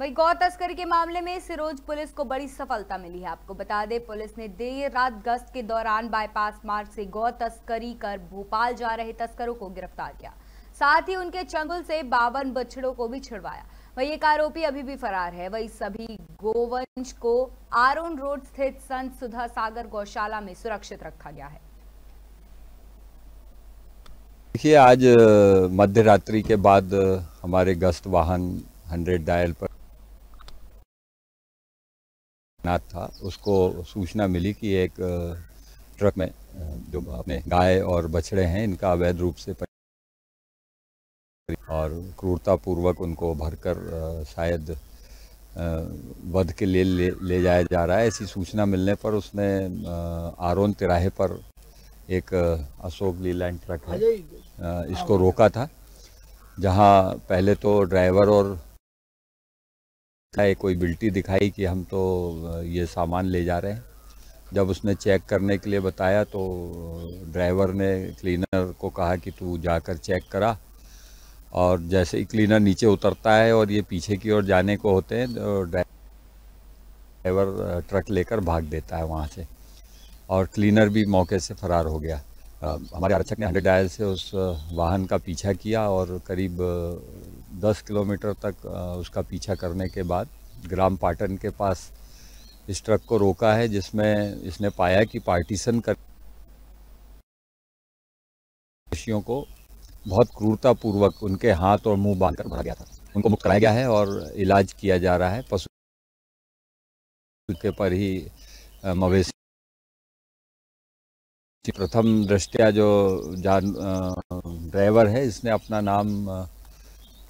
वही गौ तस्करी के मामले में सिरोज पुलिस को बड़ी सफलता मिली है आपको बता दें पुलिस ने देर रात गश्त के दौरान बाईपास मार्ग से गौ तस्करी कर भोपाल जा रहे तस्करों को गिरफ्तार किया साथ ही उनके चंगुल से बावन बछड़ों को भी छिड़वाया वही एक आरोपी अभी भी फरार है वही सभी गोवंश को आरोन रोड स्थित संत सुधा सागर गौशाला में सुरक्षित रखा गया है देखिए आज मध्य रात्रि के बाद हमारे गश्त वाहन हंड्रेड डायल पर नाथ था उसको सूचना मिली कि एक ट्रक में जो अपने गाय और बछड़े हैं इनका अवैध रूप से और क्रूरतापूर्वक उनको भरकर शायद वध के लिए ले, ले जाया जा रहा है ऐसी सूचना मिलने पर उसने आरोन तिराहे पर एक अशोक लीलैंड ट्रक है इसको रोका था जहां पहले तो ड्राइवर और कोई बिल्टी दिखाई कि हम तो ये सामान ले जा रहे हैं जब उसने चेक करने के लिए बताया तो ड्राइवर ने क्लीनर को कहा कि तू जाकर चेक करा और जैसे ही क्लीनर नीचे उतरता है और ये पीछे की ओर जाने को होते हैं तो ड्राइवर ट्रक लेकर भाग देता है वहाँ से और क्लीनर भी मौके से फरार हो गया हमारे आरक्षक ने हंड्रेड डायल से उस वाहन का पीछा किया और करीब दस किलोमीटर तक उसका पीछा करने के बाद ग्राम पाटन के पास इस ट्रक को रोका है जिसमें इसने पाया कि पार्टीशन कर दोषियों को बहुत क्रूरतापूर्वक उनके हाथ और मुंह बांधकर भरा गया था उनको मुक्त कराया गया है और इलाज किया जा रहा है पशु के पर ही मवेशी प्रथम दृष्टया जो जान ड्राइवर है इसने अपना नाम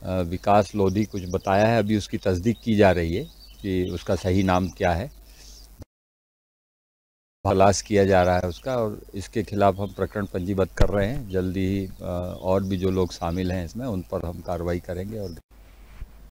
विकास लोधी कुछ बताया है अभी उसकी तस्दीक की जा रही है कि उसका सही नाम क्या है तलाश किया जा रहा है उसका और इसके खिलाफ हम प्रकरण पंजीबद्ध कर रहे हैं जल्दी ही और भी जो लोग शामिल हैं इसमें उन पर हम कार्रवाई करेंगे और